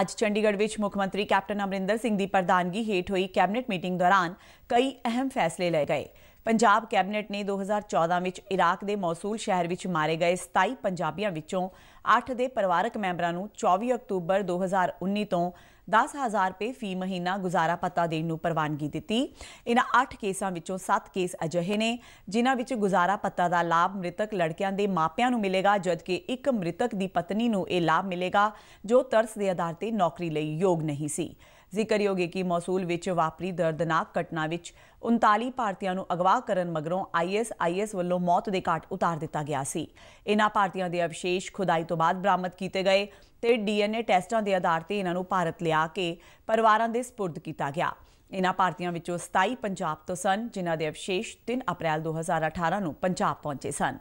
ਅੱਜ ਚੰਡੀਗੜ੍ਹ ਵਿੱਚ ਮੁੱਖ ਮੰਤਰੀ ਕੈਪਟਨ ਅਮਰਿੰਦਰ ਸਿੰਘ ਦੀ ਪ੍ਰਧਾਨਗੀ ਹੇਠ ਹੋਈ ਕੈਬਨਿਟ ਮੀਟਿੰਗ ਦੌਰਾਨ ਕਈ ਅਹਿਮ ਫੈਸਲੇ ਲਏ ਗਏ ਪੰਜਾਬ ਕੈਬਨਿਟ ਨੇ 2014 ਵਿੱਚ ਇਰਾਕ ਦੇ ਮੌਸੂਲ ਸ਼ਹਿਰ ਵਿੱਚ ਮਾਰੇ ਗਏ 27 ਪੰਜਾਬੀਆਂ ਵਿੱਚੋਂ 8 ਦੇ ਪਰਿਵਾਰਕ ਮੈਂਬਰਾਂ ਨੂੰ 24 ਅਕਤੂਬਰ 2019 ਤੋਂ 10000 ਰੁਪਏ ਫੀ ਮਹੀਨਾ ਗੁਜ਼ਾਰਾ ਪਤਾ ਦੇਣ ਨੂੰ ਪ੍ਰਵਾਨਗੀ ਦਿੱਤੀ ਇਹਨਾਂ 8 ਕੇਸਾਂ ਵਿੱਚੋਂ 7 ਕੇਸ ਅਜਿਹੇ ਨੇ ਜਿਨ੍ਹਾਂ ਵਿੱਚ ਗੁਜ਼ਾਰਾ ਪਤਾ ਦਾ ਲਾਭ ਮ੍ਰਿਤਕ ਲੜਕਿਆਂ ਦੇ ਮਾਪਿਆਂ ਨੂੰ ਮਿਲੇਗਾ ਜਦਕਿ ਇੱਕ ਮ੍ਰਿਤਕ ਦੀ ਪਤਨੀ ਨੂੰ ਇਹ ਲਾਭ ਮਿਲੇਗਾ ਜੋ ਤਰਸ ਦੇ ਆਧਾਰ ਤੇ ਨੌਕਰੀ ਲਈ ਯੋਗ ਨਹੀਂ ਸੀ ਜ਼ਿਕਰਯੋਗ ਹੈ ਕਿ ਮੌਸੂਲ ਵਿੱਚ ਵਾਪਰੀ ਦਰਦਨਾਕ ਘਟਨਾ ਵਿੱਚ 39 ਭਾਰਤੀਆਂ ਨੂੰ ਅਗਵਾ ਕਰਨ ਮਗਰੋਂ ਆਈਐਸਆਈਐਸ ਵੱਲੋਂ ਮੌਤ ਦੇ ਘਾਟ ਉਤਾਰ ਦਿੱਤਾ ਗਿਆ ਸੀ ਇਹਨਾਂ ਭਾਰਤੀਆਂ ਦੇ ਅਵਸ਼ੇਸ਼ ਖੁਦਾਈ ਤੋਂ ਬਾਅਦ ਬਰਾਮਦ ਕੀਤੇ ਗਏ ਤੇ ਡੀਐਨਏ ਟੈਸਟਾਂ ਦੇ ਆਧਾਰ ਤੇ ਇਹਨਾਂ ਨੂੰ ਭਾਰਤ ਲਿਆ ਕੇ ਪਰਿਵਾਰਾਂ ਦੇ سپرد ਕੀਤਾ ਗਿਆ ਇਹਨਾਂ ਭਾਰਤੀਆਂ ਵਿੱਚੋਂ 27 ਪੰਜਾਬ ਤੋਂ ਸਨ ਜਿਨ੍ਹਾਂ ਦੇ ਅਵਸ਼ੇਸ਼ 3 ਅਪ੍ਰੈਲ 2018 ਨੂੰ ਪੰਜਾਬ ਪਹੁੰਚੇ ਸਨ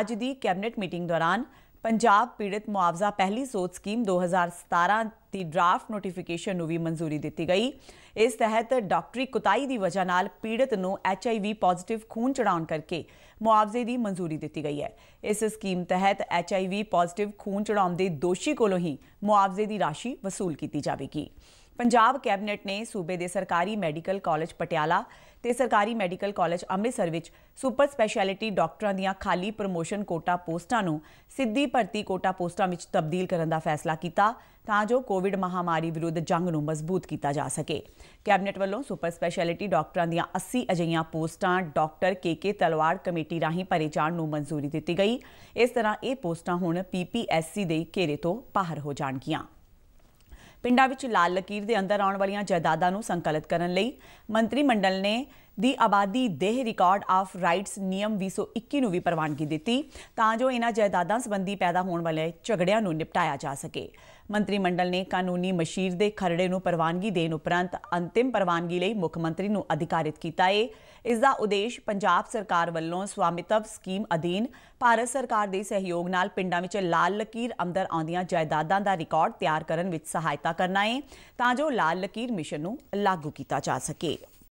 ਅੱਜ ਦੀ ਕੈਬਨਿਟ ਮੀਟਿੰਗ ਦੌਰਾਨ ਪੰਜਾਬ ਪੀੜਤ ਮੁਆਵਜ਼ਾ ਪਹਿਲੀ ਸੋਧ ਸਕੀਮ 2017 ਦੀ ਡਰਾਫਟ ਨੋਟੀਫਿਕੇਸ਼ਨ ਨੂੰ ਵੀ ਮਨਜ਼ੂਰੀ ਦਿੱਤੀ ਗਈ ਇਸ ਤਹਿਤ ਡਾਕਟਰੀ ਕੁਤਾਈ ਦੀ ਵਜ੍ਹਾ ਨਾਲ ਪੀੜਤ ਨੂੰ ਐਚਆਈਵੀ ਪੋਜ਼ਿਟਿਵ ਖੂਨ ਚੜਾਉਣ ਕਰਕੇ ਮੁਆਵਜ਼ੇ ਦੀ ਮਨਜ਼ੂਰੀ ਦਿੱਤੀ ਗਈ ਹੈ ਇਸ ਸਕੀਮ ਤਹਿਤ ਐਚਆਈਵੀ ਪੋਜ਼ਿਟਿਵ ਖੂਨ ਚੜਾਉਣ ਦੇ ਦੋਸ਼ੀ ਕੋਲੋਂ ਹੀ ਮੁਆਵਜ਼ੇ ਦੀ ਰਾਸ਼ੀ ਵਸੂਲ ਕੀਤੀ ਜਾਵੇਗੀ ਪੰਜਾਬ ਕੈਬਨਿਟ ਨੇ ਸੂਬੇ ਦੇ ਸਰਕਾਰੀ ਮੈਡੀਕਲ ਕਾਲਜ ਪਟਿਆਲਾ ਤੇ ਸਰਕਾਰੀ ਮੈਡੀਕਲ ਕਾਲਜ ਅੰਮ੍ਰਿਤਸਰ ਵਿੱਚ ਸੁਪਰ ਸਪੈਸ਼ਲਿਟੀ ਡਾਕਟਰਾਂ ਦੀਆਂ ਖਾਲੀ ਪ੍ਰੋਮੋਸ਼ਨ ਕੋਟਾ ਪੋਸਟਾਂ ਨੂੰ ਸਿੱਧੀ ਭਰਤੀ ਕੋਟਾ ਪੋਸਟਾਂ ਵਿੱਚ ਤਬਦੀਲ ਕਰਨ ਦਾ ਫੈਸਲਾ ਕੀਤਾ ਤਾਂ ਜੋ ਕੋਵਿਡ ਮਹਾਮਾਰੀ ਵਿਰੁੱਧ ਜੰਗ ਨੂੰ ਮਜ਼ਬੂਤ ਕੀਤਾ ਜਾ ਸਕੇ ਕੈਬਨਿਟ ਵੱਲੋਂ ਸੁਪਰ ਸਪੈਸ਼ਲਿਟੀ ਡਾਕਟਰਾਂ ਦੀਆਂ 80 ਅਜਈਆਂ ਪੋਸਟਾਂ ਡਾਕਟਰ ਕੇਕੇ ਤਲਵਾਰ ਕਮੇਟੀ ਰਾਹੀਂ ਭਰੇ ਜਾਣ ਨੂੰ ਮਨਜ਼ੂਰੀ ਦਿੱਤੀ ਗਈ ਇਸ ਤਰ੍ਹਾਂ ਇਹ ਪੋਸਟਾਂ ਹੁਣ ਪੀਪੀਐਸਸੀ ਦੇ ਘੇਰੇ ਤੋਂ ਬਾਹਰ ਹੋ ਜਾਣਗੀਆਂ ਪਿੰਡਾਂ ਵਿੱਚ ਲਾਲ ਲਕੀਰ ਦੇ ਅੰਦਰ ਆਉਣ ਵਾਲੀਆਂ ਜਾਇਦਾਦਾਂ ਨੂੰ ਸੰਕਲਿਤ ਕਰਨ ਲਈ ਮੰਤਰੀ ਮੰਡਲ ਨੇ ਦੀ ਆਬਾਦੀ ਦੇ ਰਿਕਾਰਡ ਆਫ ਰਾਈਟਸ ਨਿਯਮ 221 ਨੂੰ ਵੀ ਪ੍ਰਵਾਨਗੀ ਦਿੱਤੀ ਤਾਂ ਜੋ ਇਹਨਾਂ ਜਾਇਦਾਦਾਂ ਸੰਬੰਧੀ ਪੈਦਾ ਹੋਣ ਵਾਲੇ ਝਗੜਿਆਂ ਨੂੰ ਨਿਪਟਾਇਆ ਜਾ ਸਕੇ ਮੰਤਰੀ ਮੰਡਲ ਨੇ ਕਾਨੂੰਨੀ ਮਸ਼ੀਰ ਦੇ ਖਰੜੇ ਨੂੰ ਪ੍ਰਵਾਨਗੀ ਦੇਣ ਉਪਰੰਤ ਅੰਤਿਮ ਪ੍ਰਵਾਨਗੀ ਲਈ ਮੁੱਖ ਮੰਤਰੀ ਨੂੰ ਅਧਿਕਾਰਿਤ ਕੀਤਾ ਹੈ ਇਸ ਦਾ ਉਦੇਸ਼ ਪੰਜਾਬ ਸਰਕਾਰ ਵੱਲੋਂ ਸਵਾਮਿਤਵ ਸਕੀਮ ਅਧੀਨ ਭਾਰਤ ਸਰਕਾਰ ਦੇ ਸਹਿਯੋਗ ਨਾਲ ਪਿੰਡਾਂ ਵਿੱਚ ਲਾਲ ਲਕੀਰ ਅੰਦਰ ਆਉਂਦੀਆਂ ਜਾਇਦਾਦਾਂ ਦਾ ਰਿਕਾਰਡ ਤਿਆਰ ਕਰਨ ਵਿੱਚ ਸਹਾਇਤਾ ਕਰਨਾ ਹੈ ਤਾਂ ਜੋ ਲਾਲ ਲਕੀਰ ਮਿਸ਼ਨ ਨੂੰ ਲਾਗੂ ਕੀਤਾ ਜਾ ਸਕੇ